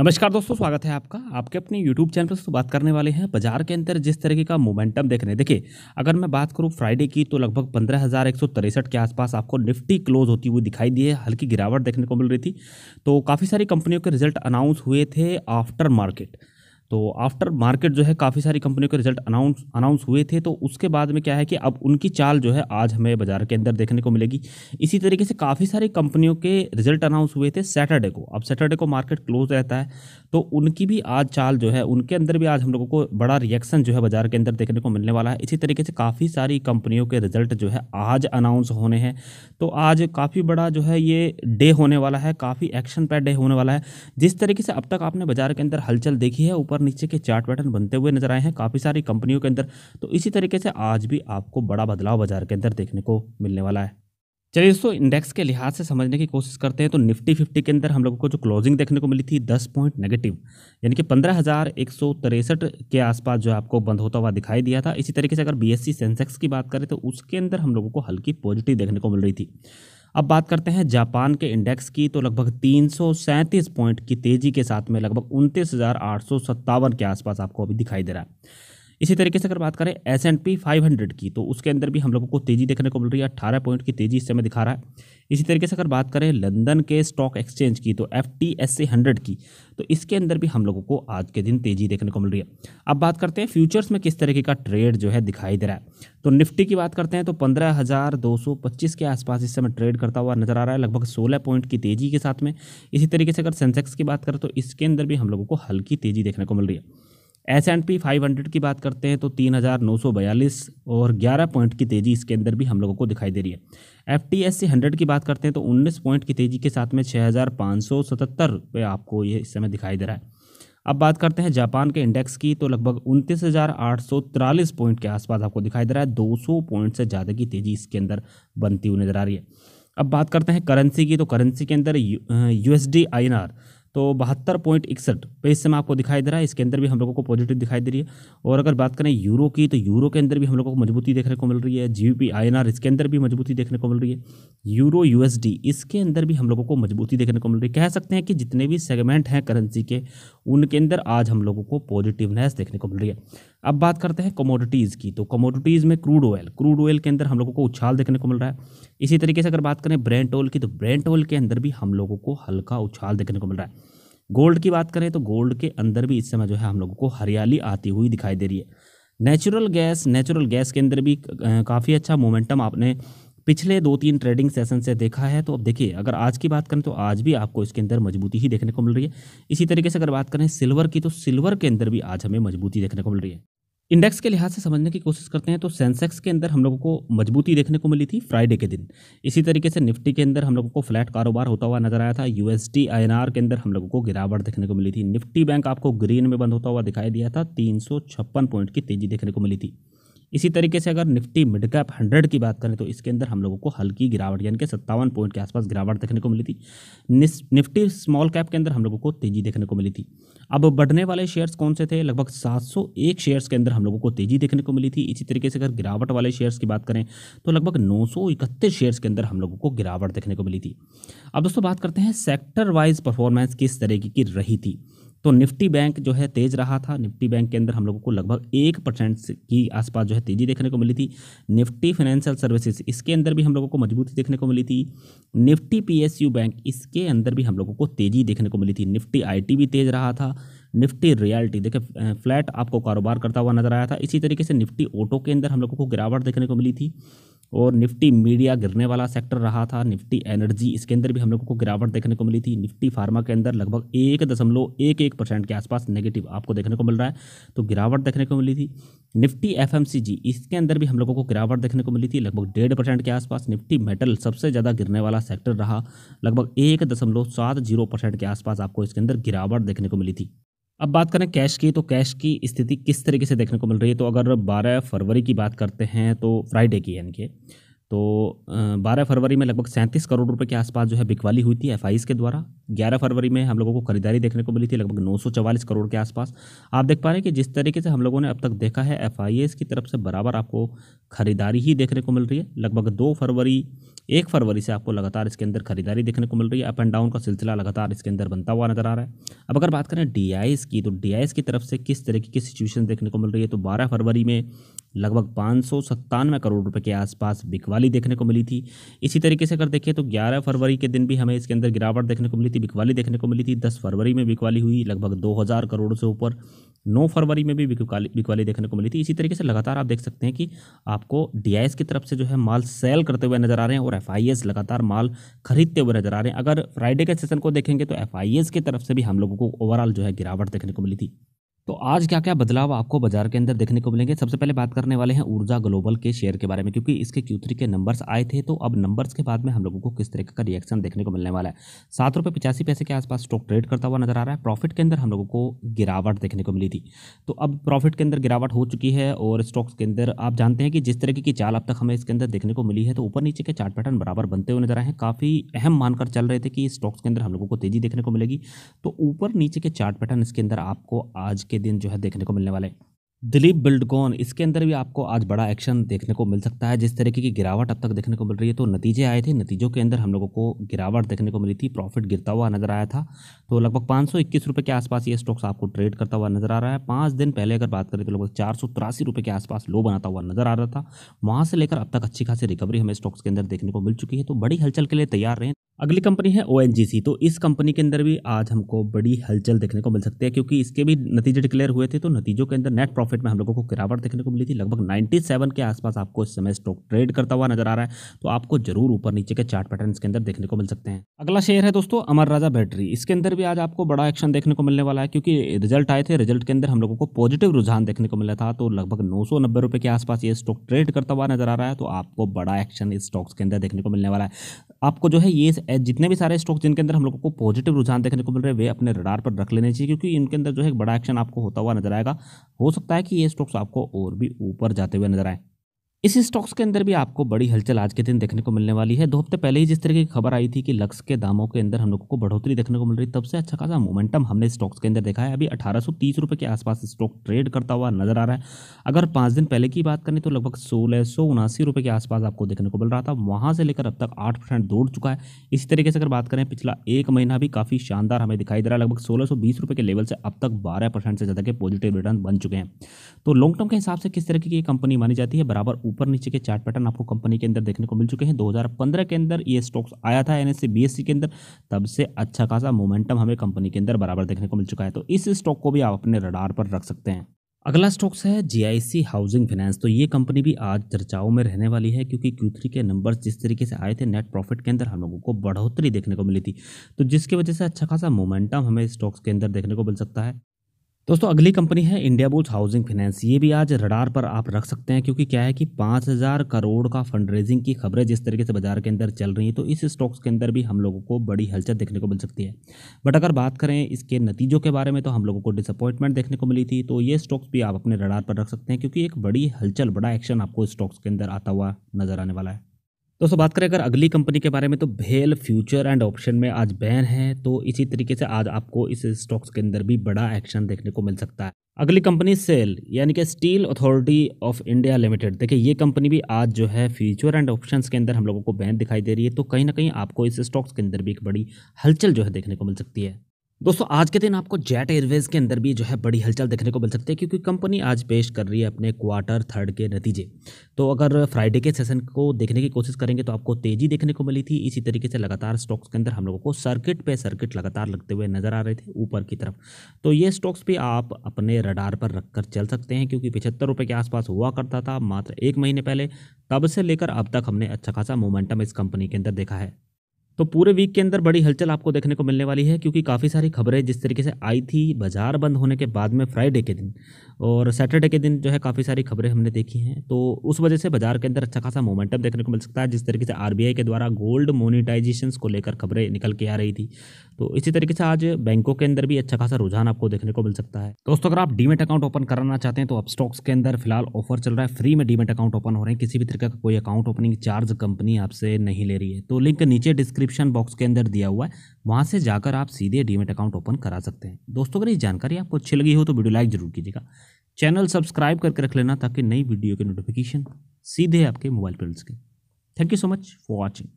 नमस्कार दोस्तों स्वागत है आपका आपके अपने YouTube चैनल पर तो बात करने वाले हैं बाजार के अंदर जिस तरीके का मोमेंटम देख रहे हैं देखिए अगर मैं बात करूं फ्राइडे की तो लगभग पंद्रह हज़ार एक सौ तिरसठ के आसपास आपको निफ्टी क्लोज होती हुई दिखाई दी है हल्की गिरावट देखने को मिल रही थी तो काफ़ी सारी कंपनियों के रिजल्ट अनाउंस हुए थे आफ्टर मार्केट तो आफ्टर मार्केट जो है काफ़ी सारी कंपनियों के रिजल्ट अनाउंस अनाउंस हुए थे तो उसके बाद में क्या है कि अब उनकी चाल जो है आज हमें बाजार के अंदर देखने को मिलेगी इसी तरीके से काफ़ी सारी कंपनियों के रिजल्ट अनाउंस हुए थे सैटरडे को अब सैटरडे को मार्केट क्लोज रहता है तो उनकी भी आज चाल जो है उनके अंदर भी आज हम लोगों को बड़ा रिएक्शन जो है बाजार के अंदर देखने को मिलने वाला है इसी तरीके से काफ़ी सारी कंपनियों के रिजल्ट जो है आज अनाउंस होने हैं तो आज काफ़ी बड़ा जो है ये डे होने वाला है काफ़ी एक्शन पैड डे होने वाला है जिस तरीके से अब तक आपने बाजार के अंदर हलचल देखी है ऊपर ऊपर नीचे के चार्ट पैटर्न बनते हुए नजर आए हैं काफ़ी सारी कंपनियों के अंदर तो इसी तरीके से आज भी आपको बड़ा बदलाव बाजार के अंदर देखने को मिलने वाला है चलिए दोस्तों इंडेक्स के लिहाज से समझने की कोशिश करते हैं तो निफ्टी फिफ्टी के अंदर हम लोगों को जो क्लोजिंग देखने को मिली थी दस पॉइंट नेगेटिव यानी कि पंद्रह हज़ार एक सौ तिरसठ के आसपास जो आपको बंद होता हुआ दिखाई दिया था इसी तरीके से अगर बीएससी सेंसेक्स की बात करें तो उसके अंदर हम लोगों को हल्की पॉजिटिव देखने को मिल रही थी अब बात करते हैं जापान के इंडेक्स की तो लगभग तीन पॉइंट की तेजी के साथ में लगभग उनतीस के आसपास आपको अभी दिखाई दे रहा है इसी तरीके से अगर बात करें S and P five hundred की तो उसके अंदर भी हम लोगों को तेज़ी देखने को मिल रही है अट्ठारह पॉइंट की तेज़ी इस समय दिखा रहा है इसी तरीके से अगर बात करें लंदन के स्टॉक एक्सचेंज की तो F T S C hundred की तो इसके अंदर भी हम लोगों को आज के दिन तेज़ी देखने को मिल रही है अब बात करते हैं फ्यूचर्स में किस तरीके का ट्रेड जो है दिखाई दे रहा है तो निफ्टी की बात करते हैं तो पंद्रह हज़ार दो सौ पच्चीस के आसपास इस समय ट्रेड करता हुआ नजर आ रहा है लगभग सोलह पॉइंट की तेज़ी के साथ में इसी तरीके से अगर सेंसेक्स की बात करें तो इसके अंदर भी हम लोगों को हल्की तेज़ी देखने को मिल रही है S and P five hundred की बात करते हैं तो तीन हज़ार नौ सौ बयालीस और ग्यारह पॉइंट की तेज़ी इसके अंदर भी हम लोगों को दिखाई दे रही है F T S C hundred की बात करते हैं तो उन्नीस पॉइंट की तेज़ी के साथ में छः हज़ार पाँच सौ सतहत्तर पे आपको ये इस समय दिखाई दे रहा है अब बात करते हैं जापान के इंडेक्स की तो लगभग उनतीस हज़ार आठ सौ तिरालीस पॉइंट के आसपास आपको दिखाई दे रहा है दो सौ पॉइंट से ज़्यादा की तेज़ी इसके अंदर बनती हुई नज़र आ रही है अब बात करते हैं करेंसी की तो करेंसी के अंदर U S D I N R तो बहत्तर पॉइंट इकसठ पे इस समय आपको दिखाई दे रहा है इसके अंदर भी हम लोगों को पॉजिटिव दिखाई दे रही है और अगर बात करें यूरो की तो यूरो के अंदर भी हम लोगों को मजबूती देखने को मिल रही है G P I N R इसके अंदर भी मजबूती देखने को मिल रही है यूरो यूएसडी इसके अंदर भी हम लोगों को मजबूती देखने को मिल रही है कह सकते हैं कि जितने भी सेगमेंट हैं करेंसी के उनके अंदर आज हम लोगों को पॉजिटिवनेस देखने को मिल रही है अब बात करते हैं कमोडिटीज़ की तो कमोडिटीज़ में क्रूड ऑयल क्रूड ऑयल के अंदर हम लोगों को उछाल देखने को मिल रहा है इसी तरीके से अगर बात करें ब्रेंट ऑयल की तो ब्रेंट ऑयल के अंदर भी हम लोगों को हल्का उछाल देखने को मिल रहा है गोल्ड की बात करें तो गोल्ड के अंदर भी इस समय जो है हम लोगों को हरियाली आती हुई दिखाई दे रही है नेचुरल गैस नेचुरल गैस के अंदर भी काफ़ी अच्छा मोमेंटम आपने पिछले दो तीन ट्रेडिंग सेशन से देखा है तो अब देखिए अगर आज की बात करें तो आज भी आपको इसके अंदर मजबूती ही देखने को मिल रही है इसी तरीके से अगर बात करें सिल्वर की तो सिल्वर के अंदर भी आज हमें मजबूती देखने को मिल रही है इंडेक्स के लिहाज से समझने की कोशिश करते हैं तो सेंसेक्स के अंदर हम लोगों को मजबूती देखने को मिली थी फ्राइडे के दिन इसी तरीके से निफ्टी के अंदर हम लोगों को फ्लैट कारोबार होता हुआ नजर आया था यूएसडी आईएनआर के अंदर हम लोगों को गिरावट देखने को मिली थी निफ्टी बैंक आपको ग्रीन में बंद होता हुआ दिखाई दिया था तीन पॉइंट की तेजी देखने को मिली थी इसी तरीके से अगर निफ्टी मिड कैप हंड्रेड की बात करें तो इसके अंदर हम लोगों को हल्की गिरावट यानी कि सत्तावन पॉइंट के आसपास गिरावट देखने को मिली थी निफ्टी स्मॉल कैप के अंदर हम लोगों को तेजी देखने को मिली थी अब बढ़ने वाले शेयर्स कौन से थे लगभग 701 शेयर्स के अंदर हम लोगों को तेजी देखने को मिली थी इसी तरीके से अगर गिरावट वाले शेयर्स की बात करें तो लगभग नौ शेयर्स के अंदर हम लोगों को गिरावट देखने को मिली थी अब दोस्तों बात करते हैं सेक्टर वाइज परफॉर्मेंस किस तरीके की रही थी तो निफ्टी बैंक जो है तेज रहा था निफ्टी बैंक के अंदर हम लोगों को लगभग एक परसेंट की आसपास जो है तेजी देखने को मिली थी निफ्टी फाइनेंशियल सर्विसेज इसके अंदर भी हम लोगों को मजबूती देखने को मिली थी निफ्टी पीएसयू बैंक इसके अंदर भी हम लोगों को तेजी देखने को मिली थी निफ्टी आई भी तेज रहा था निफ्टी रियलिटी देखिए फ्लैट आपको कारोबार करता हुआ नजर आया था इसी तरीके से निफ्टी ऑटो के अंदर हम लोगों को गिरावट देखने को मिली थी और निफ्टी मीडिया गिरने वाला सेक्टर रहा था निफ्टी एनर्जी इसके अंदर भी हम लोगों को गिरावट देखने को मिली थी निफ्टी फार्मा के अंदर लगभग एक दशमलव एक एक परसेंट के आसपास नेगेटिव आपको देखने को मिल रहा है तो गिरावट देखने को मिली थी निफ्टी एफ इसके अंदर भी हम लोगों को गिरावट देखने को मिली थी लगभग डेढ़ परसेंट के आसपास निफ्टी मेटल सबसे ज़्यादा गिरने वाला सेक्टर रहा लगभग एक दशमलव सात जीरो परसेंट के आसपास आपको इसके अंदर गिरावट देखने को मिली थी अब बात करें कैश की तो कैश की स्थिति किस तरीके से देखने को मिल रही है तो अगर 12 फरवरी की बात करते हैं तो फ्राइडे की यानी कि तो 12 फरवरी में लगभग सैंतीस करोड़ रुपए के आसपास जो है बिकवाली हुई थी एफ के द्वारा 11 फरवरी में हम लोगों को खरीदारी देखने को मिली थी लगभग चवालीस करोड़ के आसपास आप देख पा रहे हैं कि जिस तरीके से हम लोगों ने अब तक देखा है एफ की तरफ से बराबर आपको खरीदारी ही देखने को मिल रही है लगभग दो फरवरी एक फरवरी से आपको लगातार इसके अंदर खरीदारी देखने को मिल रही है अप एंड डाउन का सिलसिला लगातार इसके अंदर बनता हुआ नजर आ रहा है अब अगर बात करें डी की तो डी की तरफ से किस तरीके की सिचुएशन देखने को मिल रही है तो बारह फरवरी में लगभग पाँच सौ सत्तानवे करोड़ रुपए के आसपास बिकवाली देखने को मिली थी इसी तरीके से अगर देखें तो 11 फरवरी के दिन भी हमें इसके अंदर गिरावट देखने को मिली थी बिकवाली देखने को मिली थी 10 फरवरी में बिकवाली हुई लगभग 2000 करोड़ से ऊपर नौ फरवरी में भी बिकवाली बिकवाली देखने को मिली थी इसी तरीके से लगातार आप देख सकते हैं कि आपको डीआईएस की तरफ से जो है माल सेल करते हुए नजर आ रहे हैं और एफ लगातार माल खरीदते हुए नजर आ रहे हैं अगर फ्राइडे के सेशन को देखेंगे तो एफ की तरफ से भी हम लोगों को ओवरऑल जो है गिरावट देखने को मिली थी तो आज क्या क्या बदलाव आपको बाजार के अंदर देखने को मिलेंगे सबसे पहले बात करने वाले हैं ऊर्जा ग्लोबल के शेयर के बारे में क्योंकि इसके क्यू के नंबर्स आए थे तो अब नंबर्स के बाद में हम लोगों को किस तरीके का रिएक्शन देखने को मिलने वाला है सात रुपये पचासी पैसे के आसपास स्टॉक ट्रेड करता हुआ नजर आ रहा है प्रॉफिट के अंदर हम लोगों को गिरावट देखने को मिली थी तो अब प्रॉफिट के अंदर गिरावट हो चुकी है और स्टॉक्स के अंदर आप जानते हैं कि जिस तरीके की चाल अब तक हमें इसके अंदर देखने को मिली है तो ऊपर नीचे के चार्ट पैटर्न बराबर बनते हुए नजर आए हैं काफ़ी अहम मानकर चल रहे थे कि स्टॉक्स के अंदर हम लोगों को तेजी देखने को मिलेगी तो ऊपर नीचे के चार्ट पैटर्न इसके अंदर आपको आज के दिन जो है देखने को मिलने वाले हैं दिलीप बिल्डकॉन इसके अंदर भी आपको आज बड़ा एक्शन देखने को मिल सकता है जिस तरीके की गिरावट अब तक देखने को मिल रही है तो नतीजे आए थे नतीजों के अंदर हम लोगों को गिरावट देखने को मिली थी प्रॉफिट गिरता हुआ नजर आया था तो लगभग पाँच सौ इक्कीस रुपये के आसपास ये स्टॉक्स आपको ट्रेड करता हुआ नजर आ रहा है पाँच दिन पहले अगर बात करें तो लगभग चार सौ तिरासी रुपये के आसपास लो बनाता हुआ नजर आ रहा था वहाँ से लेकर अब तक अच्छी खासी रिकवरी हमें स्टॉक्स के अंदर देखने को मिल चुकी है तो बड़ी हलचल के लिए तैयार रहें अगली कंपनी है ओ तो इस कंपनी के अंदर भी आज हमको बड़ी हलचल देखने को मिल सकती है क्योंकि इसके भी नतीजे डिक्लेयर हुए थे तो नतीजों के अंदर नेट प्रॉफिट प्रॉफिट में हम लोगों को गिरावट देखने को मिली थी लगभग 97 के आसपास आपको इस समय स्टॉक ट्रेड करता हुआ नजर आ रहा है तो आपको जरूर ऊपर नीचे के चार्ट पैटर्न के अंदर देखने को मिल सकते हैं अगला शेयर है दोस्तों अमर राजा बैटरी इसके अंदर भी आज आपको बड़ा एक्शन देखने को मिलने वाला है क्योंकि रिजल्ट आए थे रिजल्ट के अंदर हम लोगों को पॉजिटिव रुझान देखने को मिला था तो लगभग नौ सौ के आसपास ये स्टॉक ट्रेड करता हुआ नजर आ रहा है तो आपको बड़ा एक्शन इस स्टॉक्स के अंदर देखने को मिलने वाला है आपको जो है ये जितने भी सारे स्टॉक जिनके अंदर हम लोगों को पॉजिटिव रुझान देखने को मिल रहे हैं वे अपने रडार पर रख लेने चाहिए क्योंकि इनके अंदर जो है बड़ा एक्शन आपको होता हुआ नजर आएगा हो सकता है है कि ये स्टॉक्स आपको और भी ऊपर जाते हुए नजर आए इसी स्टॉक्स के अंदर भी आपको बड़ी हलचल आज के दिन देखने को मिलने वाली है दो हफ्ते पहले ही जिस तरह की खबर आई थी कि लक्स के दामों के अंदर हम लोगों को बढ़ोतरी देखने को मिल रही तब से अच्छा खासा मोमेंटम हमने स्टॉक्स के अंदर देखा है अभी अठारह रुपए के आसपास स्टॉक ट्रेड करता हुआ नजर आ रहा है अगर पांच दिन पहले की बात करें तो लगभग सोलह सौ उनासी के आसपास आपको देखने को मिल रहा था वहां से लेकर अब तक आठ परसेंट दौड़ चुका है इसी तरीके से अगर बात करें पिछला एक महीना भी काफ़ी शानदार हमें दिखाई दे रहा है लगभग सोलह सौ बीस के लेवल से अब तक बारह परसेंट से ज़्यादा के पॉजिटिव रिटर्न बन चुके हैं तो लॉन्ग टर्म के हिसाब से किस तरीके की कंपनी मानी जाती है बराबर ऊपर नीचे के चार्ट पैटर्न आपको कंपनी के अंदर देखने को मिल चुके हैं 2015 के अंदर ये स्टॉक्स आया था एन एस के अंदर तब से अच्छा खासा मोमेंटम हमें कंपनी के अंदर बराबर देखने को मिल चुका है तो इस स्टॉक को भी आप अपने रडार पर रख सकते हैं अगला स्टॉक्स है जीआईसी हाउसिंग फाइनेंस तो ये कंपनी भी आज चर्चाओं में रहने वाली है क्योंकि Q3 के नंबर्स जिस तरीके से आए थे नेट प्रॉफिट के अंदर हम लोगों को बढ़ोतरी देखने को मिली थी तो जिसके वजह से अच्छा खासा मोमेंटम हमें स्टॉक्स के अंदर देखने को मिल सकता है दोस्तों अगली कंपनी है इंडिया बुल्स हाउसिंग फाइनेंस ये भी आज रडार पर आप रख सकते हैं क्योंकि क्या है कि 5000 करोड़ का फंड रेजिंग की खबरें जिस तरीके से बाजार के अंदर चल रही हैं तो इस स्टॉक्स के अंदर भी हम लोगों को बड़ी हलचल देखने को मिल सकती है बट अगर बात करें इसके नतीजों के बारे में तो हम लोगों को डिसअपॉइंटमेंट देखने को मिली थी तो ये स्टॉक्स भी आप अपने रडार पर रख सकते हैं क्योंकि एक बड़ी हलचल बड़ा एक्शन आपको स्टॉक्स के अंदर आता हुआ नजर आने वाला है दोस्तों बात करें अगर अगली कंपनी के बारे में तो भेल फ्यूचर एंड ऑप्शन में आज बैन है तो इसी तरीके से आज आपको इस स्टॉक्स के अंदर भी बड़ा एक्शन देखने को मिल सकता है अगली कंपनी सेल यानी कि steel authority of India limited देखिए ये कंपनी भी आज जो है फ्यूचर एंड ऑप्शंस के अंदर हम लोगों को बैन दिखाई दे रही है तो कहीं ना कहीं आपको इस स्टॉक्स के अंदर भी एक बड़ी हलचल जो है देखने को मिल सकती है दोस्तों आज के दिन आपको जेट एयरवेज के अंदर भी जो है बड़ी हलचल देखने को मिल सकती है क्योंकि कंपनी आज पेश कर रही है अपने क्वार्टर थर्ड के नतीजे तो अगर फ्राइडे के सेशन को देखने की कोशिश करेंगे तो आपको तेजी देखने को मिली थी इसी तरीके से लगातार स्टॉक्स के अंदर हम लोगों को सर्किट पे सर्किट लगातार लगते हुए नजर आ रहे थे ऊपर की तरफ तो ये स्टॉक्स भी आप अपने रडार पर कर चल सकते हैं क्योंकि पिछहत्तर के आसपास हुआ करता था मात्र एक महीने पहले तब से लेकर अब तक हमने अच्छा खासा मोमेंटम इस कंपनी के अंदर देखा है तो पूरे वीक के अंदर बड़ी हलचल आपको देखने को मिलने वाली है क्योंकि काफ़ी सारी खबरें जिस तरीके से आई थी बाजार बंद होने के बाद में फ्राइडे के दिन और सैटरडे के दिन जो है काफ़ी सारी खबरें हमने देखी हैं तो उस वजह से बाजार के अंदर अच्छा खासा मोमेंटम देखने को मिल सकता है जिस तरीके से आर के द्वारा गोल्ड मोनिटाइजेशन को लेकर खबरें निकल के आ रही थी तो इसी तरीके से आज बैंकों के अंदर भी अच्छा खासा रुझान आपको देखने को मिल सकता है दोस्तों अगर आप डीमेट अकाउंट ओपन कराना चाहते हैं तो आप स्टॉक्स के अंदर फिलहाल ऑफर चल रहा है फ्री में डीमेट अकाउंट ओपन हो रहे हैं किसी भी तरीके का कोई अकाउंट ओपनिंग चार्ज कंपनी आपसे नहीं ले रही है तो लिंक नीचे डिस्क्रिप्शन बॉक्स के अंदर दिया हुआ है वहाँ से जाकर आप सीधे डीमेट अकाउंट ओपन करा सकते हैं दोस्तों अगर ये जानकारी आपको अच्छी लगी हो तो वीडियो लाइक जरूर कीजिएगा चैनल सब्सक्राइब करके रख लेना ताकि नई वीडियो के नोटिफिकेशन सीधे आपके मोबाइल पर मिल सके thank you so much for watching